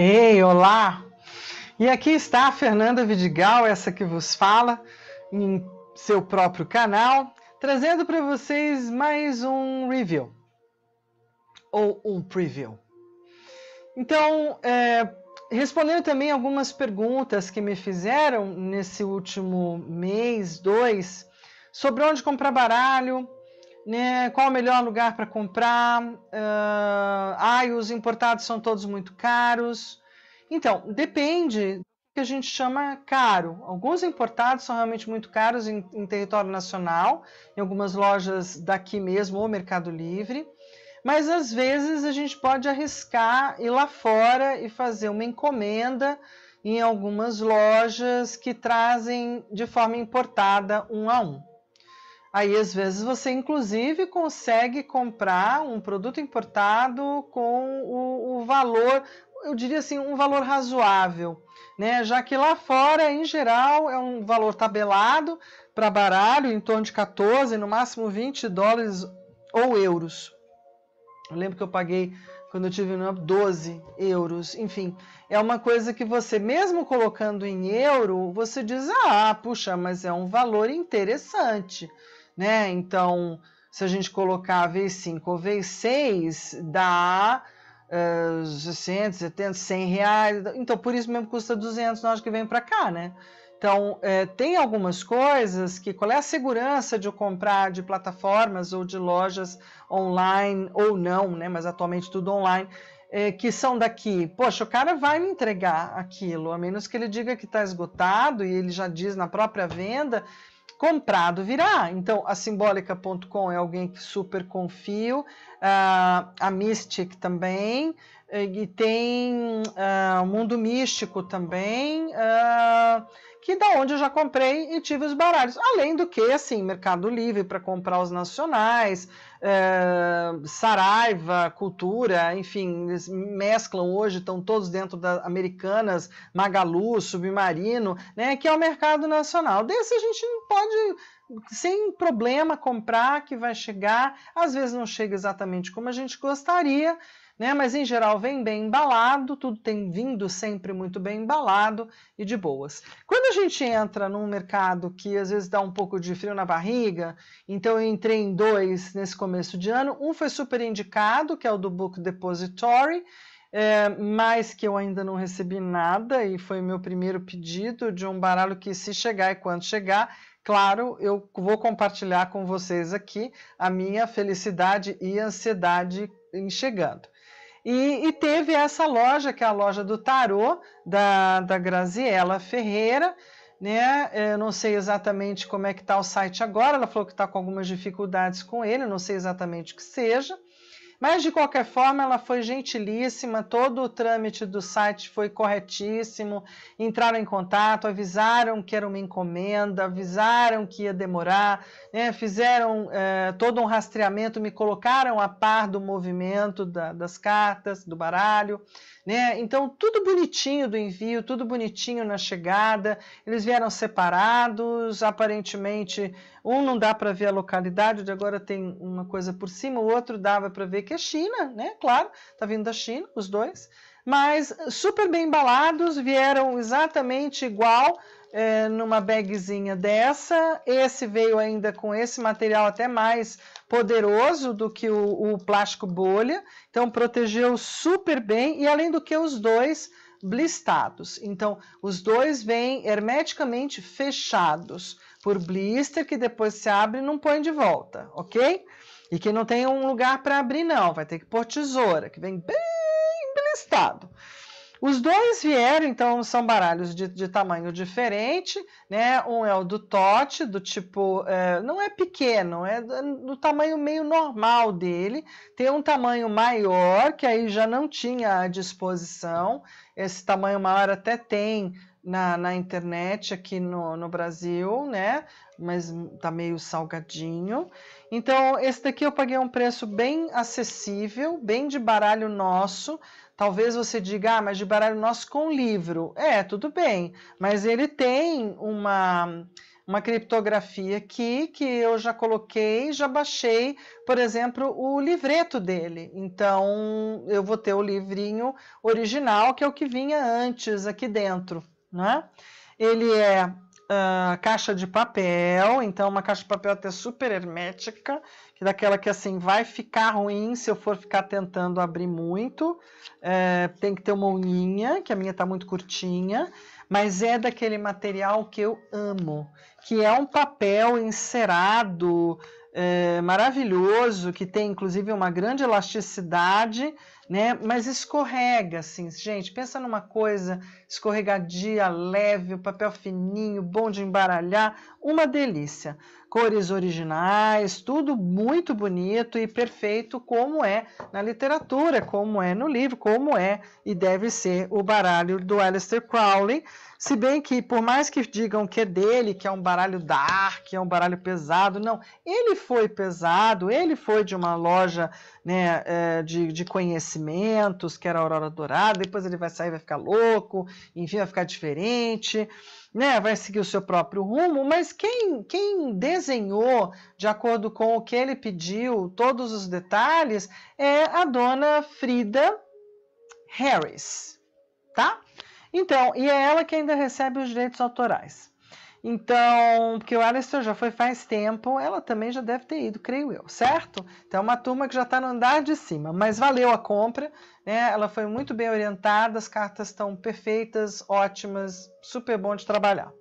Ei, olá! E aqui está a Fernanda Vidigal, essa que vos fala, em seu próprio canal, trazendo para vocês mais um review ou um preview. Então, é, respondendo também algumas perguntas que me fizeram nesse último mês, dois, sobre onde comprar baralho, né? Qual o melhor lugar para comprar? Uh, ai, os importados são todos muito caros. Então, depende do que a gente chama caro. Alguns importados são realmente muito caros em, em território nacional, em algumas lojas daqui mesmo ou Mercado Livre. Mas às vezes a gente pode arriscar ir lá fora e fazer uma encomenda em algumas lojas que trazem de forma importada um a um. Aí, às vezes, você inclusive consegue comprar um produto importado com o, o valor, eu diria assim, um valor razoável, né? Já que lá fora, em geral, é um valor tabelado para baralho, em torno de 14, no máximo 20 dólares ou euros. Eu lembro que eu paguei quando eu tive no 12 euros. Enfim, é uma coisa que você, mesmo colocando em euro, você diz: ah, puxa, mas é um valor interessante né? Então, se a gente colocar V5 vezes 6, dá uh, 600, 70, 100 reais. Então, por isso mesmo custa 200 na hora que vem para cá, né? Então, é, tem algumas coisas que qual é a segurança de eu comprar de plataformas ou de lojas online ou não, né? Mas atualmente tudo online, é, que são daqui. Poxa, o cara vai me entregar aquilo, a menos que ele diga que está esgotado e ele já diz na própria venda comprado virá. Então, a simbólica.com é alguém que super confio, uh, a Mystic também, eh, e tem uh, o Mundo Místico também, uh, que da onde eu já comprei e tive os baralhos. Além do que, assim, Mercado Livre para comprar os nacionais, uh, Saraiva, Cultura, enfim, eles mesclam hoje, estão todos dentro das Americanas, Magalu, Submarino, né, que é o mercado nacional. Desse a gente não pode sem problema comprar, que vai chegar. Às vezes não chega exatamente como a gente gostaria, né? Mas em geral vem bem embalado, tudo tem vindo sempre muito bem embalado e de boas. Quando a gente entra num mercado que às vezes dá um pouco de frio na barriga, então eu entrei em dois nesse começo de ano. Um foi super indicado, que é o do Book Depository. É, mas que eu ainda não recebi nada e foi meu primeiro pedido de um baralho que se chegar e quando chegar claro, eu vou compartilhar com vocês aqui a minha felicidade e ansiedade em chegando. E, e, teve essa loja, que é a loja do tarô, da, da Graziela Ferreira, né? É, eu não sei exatamente como é que está o site agora, ela falou que está com algumas dificuldades com ele, não sei exatamente o que seja. Mas, de qualquer forma, ela foi gentilíssima, todo o trâmite do site foi corretíssimo. Entraram em contato, avisaram que era uma encomenda, avisaram que ia demorar, né? fizeram é, todo um rastreamento, me colocaram a par do movimento da, das cartas, do baralho. Né? Então, tudo bonitinho do envio, tudo bonitinho na chegada. Eles vieram separados, aparentemente, um não dá para ver a localidade, agora tem uma coisa por cima, o outro dava para ver que é China, né? Claro, tá vindo da China, os dois. Mas super bem embalados, vieram exatamente igual, é, numa bagzinha dessa. Esse veio ainda com esse material até mais poderoso do que o, o plástico bolha, então protegeu super bem e além do que os dois blistados. Então, os dois vêm hermeticamente fechados por blister que depois se abre e não põe de volta, ok? E que não tem um lugar para abrir não, vai ter que pôr tesoura, que vem bem blistado. Os dois vieram, então, são baralhos de, de tamanho diferente, né? Um é o do Tote, do tipo, é, não é pequeno, é, é do tamanho meio normal dele. Tem um tamanho maior, que aí já não tinha à disposição. Esse tamanho maior até tem na, na internet aqui no, no Brasil, né? Mas tá meio salgadinho. Então, esse daqui eu paguei um preço bem acessível, bem de baralho nosso. Talvez você diga, ah, mas de baralho nosso com livro. É, tudo bem, mas ele tem uma, uma criptografia aqui que eu já coloquei, já baixei, por exemplo, o livreto dele. Então, eu vou ter o livrinho original, que é o que vinha antes aqui dentro, é Ele é ah, caixa de papel, então uma caixa de papel até super hermética, que é daquela que assim vai ficar ruim se eu for ficar tentando abrir muito. É, tem que ter uma unhinha, que a minha está muito curtinha, mas é daquele material que eu amo, que é um papel encerado, é, maravilhoso, que tem inclusive uma grande elasticidade né? Mas escorrega, assim, gente, pensa numa coisa escorregadia, leve, o papel fininho, bom de embaralhar, uma delícia. Cores originais, tudo muito bonito e perfeito como é na literatura, como é no livro, como é e deve ser o baralho do Aleister Crowley, se bem que por mais que digam que é dele, que é um baralho dark, que é um baralho pesado, não, ele foi pesado, ele foi de uma loja né, eh, de, de conhecimentos, que era a Aurora Dourada, depois ele vai sair, vai ficar louco, enfim, vai ficar diferente, né, vai seguir o seu próprio rumo, mas quem, quem desenhou, de acordo com o que ele pediu, todos os detalhes, é a dona Frida Harris, tá? Então, e é ela que ainda recebe os direitos autorais. Então, porque o Alistair já foi faz tempo, ela também já deve ter ido, creio eu, certo? Então, é uma turma que já está no andar de cima, mas valeu a compra, né? Ela foi muito bem orientada, as cartas estão perfeitas, ótimas, super bom de trabalhar.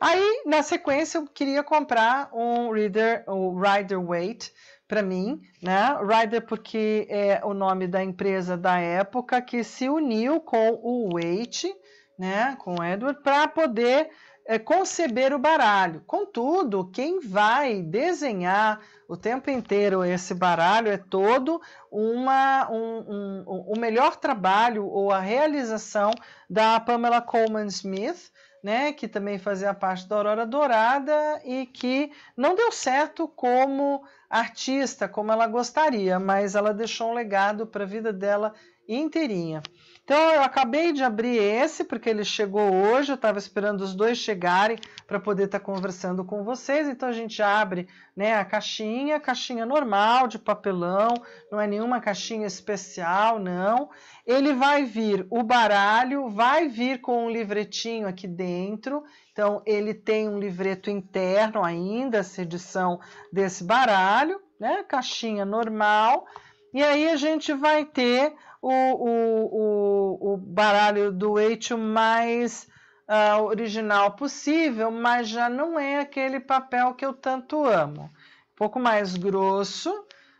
Aí, na sequência, eu queria comprar um Reader, o Rider Weight, para mim, né? Rider porque é o nome da empresa da época que se uniu com o Weight, né? Com o Edward, para poder é, conceber o baralho. Contudo, quem vai desenhar o tempo inteiro esse baralho é todo uma, um, um, o melhor trabalho ou a realização da Pamela Coleman Smith, né, que também fazia parte da Aurora Dourada e que não deu certo como artista, como ela gostaria, mas ela deixou um legado para a vida dela inteirinha. Então eu acabei de abrir esse porque ele chegou hoje, eu estava esperando os dois chegarem para poder estar tá conversando com vocês. Então a gente abre, né, a caixinha, caixinha normal de papelão, não é nenhuma caixinha especial, não. Ele vai vir o baralho, vai vir com um livretinho aqui dentro. Então ele tem um livreto interno ainda, essa edição desse baralho, né? Caixinha normal. E aí a gente vai ter o, o, o, o baralho do Eito mais uh, original possível, mas já não é aquele papel que eu tanto amo. Um pouco mais grosso,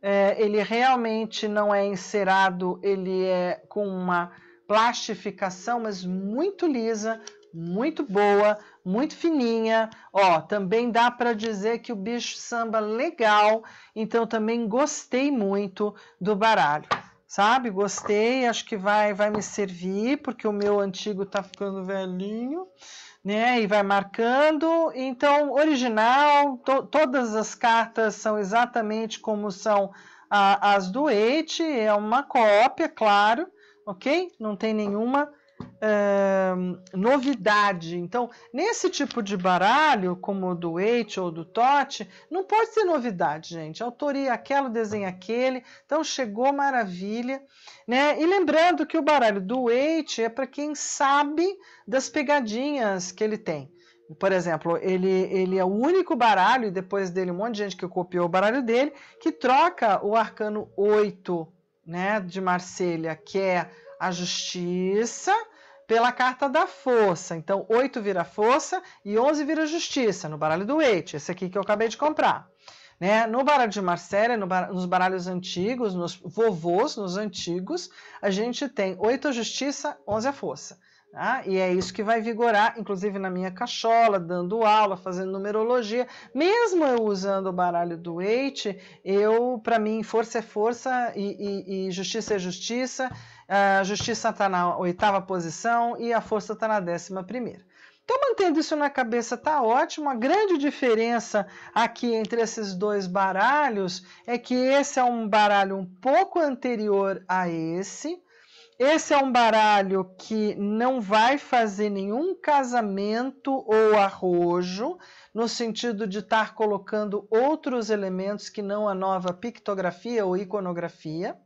é, ele realmente não é encerado, ele é com uma plastificação, mas muito lisa, muito boa, muito fininha. Ó, também dá para dizer que o bicho samba legal, então também gostei muito do baralho sabe? Gostei, acho que vai, vai me servir, porque o meu antigo está ficando velhinho, né? E vai marcando. Então, original, to todas as cartas são exatamente como são a, as do Ete, é uma cópia, claro, ok? Não tem nenhuma uh, novidade. Então, nesse tipo de baralho, como o do Eight ou do Totti, não pode ser novidade, gente. Autoria é aquela, desenho é aquele. Então, chegou maravilha. Né? E lembrando que o baralho do Eight é para quem sabe das pegadinhas que ele tem. Por exemplo, ele, ele é o único baralho, e depois dele um monte de gente que copiou o baralho dele, que troca o arcano 8 né, de Marselha, que é a justiça, pela carta da força. Então, 8 vira força e 11 vira justiça, no baralho do Eight, esse aqui que eu acabei de comprar. Né? No baralho de Marcélia, no bar... nos baralhos antigos, nos vovôs, nos antigos, a gente tem 8 a justiça, 11 a força. Tá? E é isso que vai vigorar, inclusive na minha cachola, dando aula, fazendo numerologia. Mesmo eu usando o baralho do Eight, eu, para mim, força é força e, e, e justiça é justiça a Justiça está na oitava posição e a Força está na décima primeira. Então, mantendo isso na cabeça, está ótimo. A grande diferença aqui entre esses dois baralhos é que esse é um baralho um pouco anterior a esse. Esse é um baralho que não vai fazer nenhum casamento ou arrojo, no sentido de estar tá colocando outros elementos que não a nova pictografia ou iconografia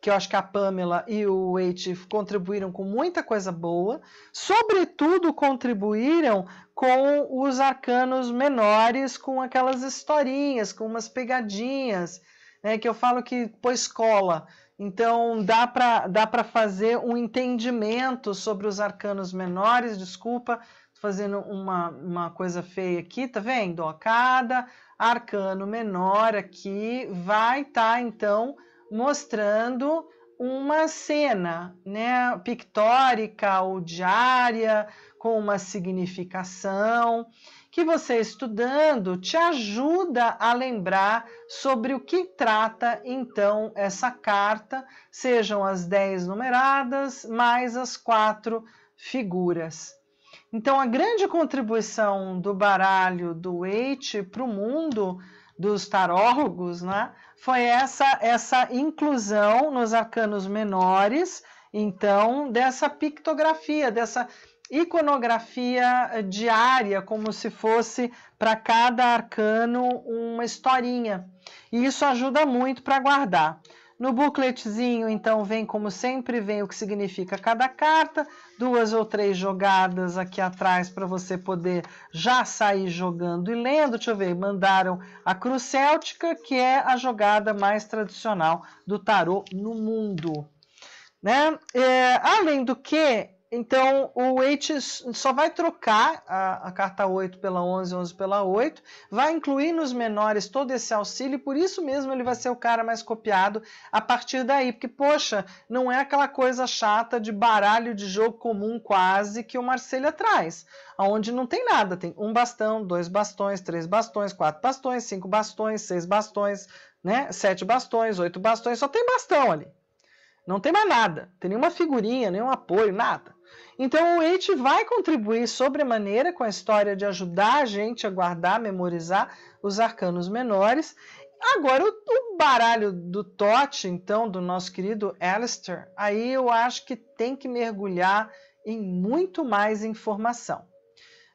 que eu acho que a Pamela e o Wade contribuíram com muita coisa boa, sobretudo contribuíram com os arcanos menores, com aquelas historinhas, com umas pegadinhas, né, que eu falo que pôs cola. Então dá para dá para fazer um entendimento sobre os arcanos menores, desculpa, fazendo uma, uma coisa feia aqui, tá vendo? cada arcano menor aqui vai estar, tá, então, mostrando uma cena, né, pictórica ou diária, com uma significação, que você estudando te ajuda a lembrar sobre o que trata então essa carta, sejam as dez numeradas mais as quatro figuras. Então, a grande contribuição do baralho do Waite para o mundo dos tarólogos, né, foi essa, essa inclusão nos arcanos menores, então, dessa pictografia, dessa iconografia diária, como se fosse para cada arcano uma historinha. E isso ajuda muito para guardar. No bookletzinho, então, vem como sempre, vem o que significa cada carta, duas ou três jogadas aqui atrás para você poder já sair jogando e lendo. Deixa eu ver, mandaram a Cruz Céltica, que é a jogada mais tradicional do tarô no mundo. Né? É, além do que, então o 8 só vai trocar a, a, carta 8 pela 11, 11 pela 8, vai incluir nos menores todo esse auxílio, e por isso mesmo ele vai ser o cara mais copiado a partir daí, porque poxa, não é aquela coisa chata de baralho de jogo comum quase que o Marcelo traz, aonde não tem nada, tem um bastão, dois bastões, três bastões, quatro bastões, cinco bastões, seis bastões, né? Sete bastões, oito bastões, só tem bastão ali. Não tem mais nada, tem nenhuma figurinha, nenhum apoio, nada. Então o EIT vai contribuir sobremaneira com a história de ajudar a gente a guardar, memorizar os arcanos menores. Agora, o, baralho do Tote, então, do nosso querido Alistair, aí eu acho que tem que mergulhar em muito mais informação.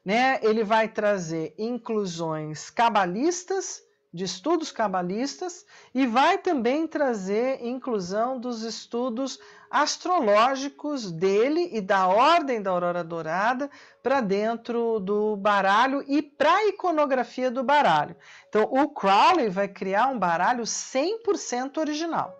Né? Ele vai trazer inclusões cabalistas de estudos cabalistas e vai também trazer inclusão dos estudos astrológicos dele e da ordem da Aurora Dourada para dentro do baralho e para a iconografia do baralho. Então, o Crowley vai criar um baralho 100% original.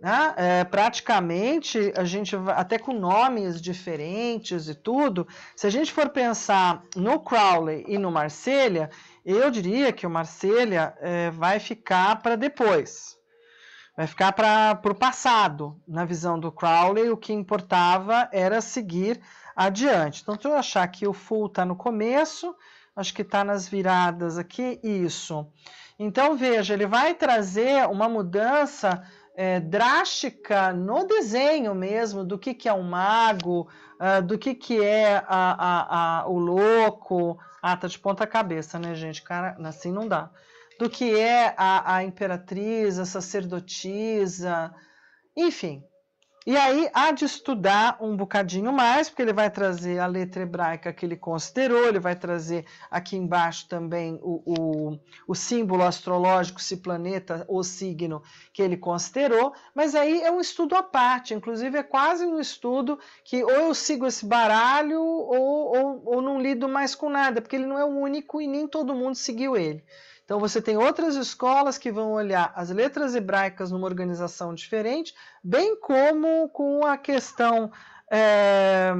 Né? É, praticamente a gente até com nomes diferentes e tudo. Se a gente for pensar no Crowley e no Marsella, eu diria que o Marselha é, vai ficar para depois. Vai ficar para o passado. Na visão do Crowley, o que importava era seguir adiante. Então, se eu achar que o full está no começo, acho que está nas viradas aqui, isso. Então, veja, ele vai trazer uma mudança é, drástica no desenho mesmo, do que, que é um mago, uh, do que, que é a, a, a, o louco, ata de ponta cabeça, né, gente? Cara, assim não dá. Do que é a, a imperatriz, a sacerdotisa, enfim, e aí há de estudar um bocadinho mais, porque ele vai trazer a letra hebraica que ele considerou, ele vai trazer aqui embaixo também o, o, o símbolo astrológico, se planeta ou signo que ele considerou, mas aí é um estudo à parte, inclusive é quase um estudo que ou eu sigo esse baralho ou, ou, ou não lido mais com nada, porque ele não é o único e nem todo mundo seguiu ele. Então você tem outras escolas que vão olhar as letras hebraicas numa organização diferente, bem como com a questão é,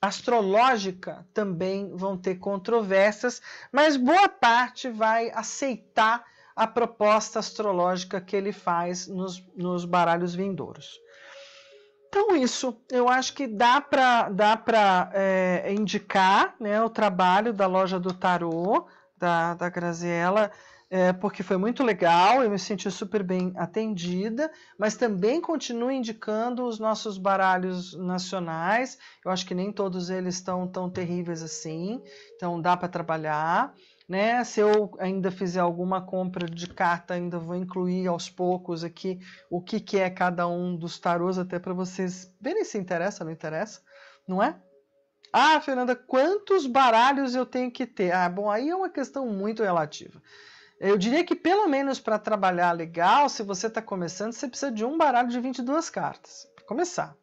astrológica também vão ter controvérsias, mas boa parte vai aceitar a proposta astrológica que ele faz nos, nos baralhos vindouros. Então, isso eu acho que dá para dá é, indicar né, o trabalho da loja do tarô da, da Graziella, é, porque foi muito legal, eu me senti super bem atendida, mas também continuo indicando os nossos baralhos nacionais. Eu acho que nem todos eles estão tão terríveis assim, então dá para trabalhar. Né? Se eu ainda fizer alguma compra de carta, ainda vou incluir aos poucos aqui o que, que é cada um dos tarôs, até para vocês verem se interessa ou não interessa, não é? Ah, Fernanda, quantos baralhos eu tenho que ter? Ah, bom, aí é uma questão muito relativa. Eu diria que pelo menos para trabalhar legal, se você está começando, você precisa de um baralho de 22 cartas, para começar.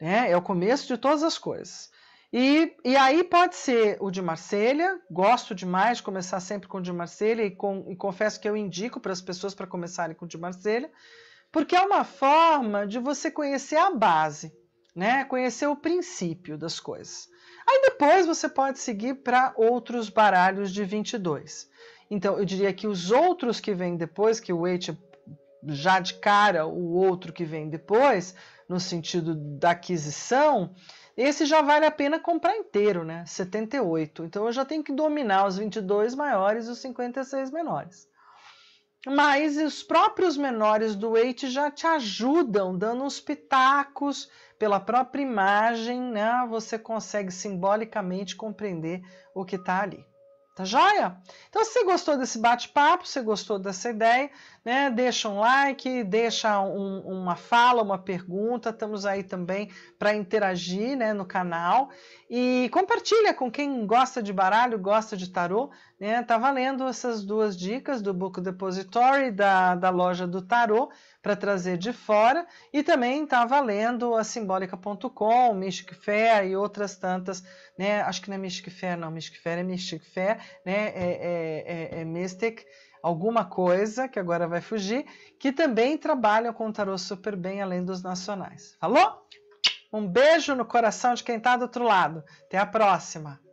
Né? É o começo de todas as coisas. E, e aí pode ser o de Marselha. Gosto demais de começar sempre com o de Marselha e, com, e confesso que eu indico para as pessoas para começarem com o de Marselha, porque é uma forma de você conhecer a base né? Conhecer o princípio das coisas. Aí depois você pode seguir para outros baralhos de 22. Então, eu diria que os outros que vêm depois, que o eight já de cara, o outro que vem depois, no sentido da aquisição, esse já vale a pena comprar inteiro, né? 78. Então eu já tenho que dominar os 22 maiores e os 56 menores mas os próprios menores do Waite já te ajudam, dando uns pitacos pela própria imagem, né? Você consegue simbolicamente compreender o que está ali. Tá joia? Então, se você gostou desse bate-papo, se você gostou dessa ideia, né? Deixa um like, deixa um, uma fala, uma pergunta. Estamos aí também para interagir né, no canal. E compartilha com quem gosta de baralho, gosta de tarô. Né? Tá valendo essas duas dicas do Book Depository, da, da loja do tarô, para trazer de fora. E também tá valendo a simbólica.com, Mystic Fair e outras tantas. Né? Acho que não é Mystic Fair, não. Mystic Fair é Mystic Fair, né? é, é, é, é Mystic alguma coisa, que agora vai fugir, que também trabalham com o tarô super bem além dos nacionais. Falou? Um beijo no coração de quem está do outro lado. Até a próxima!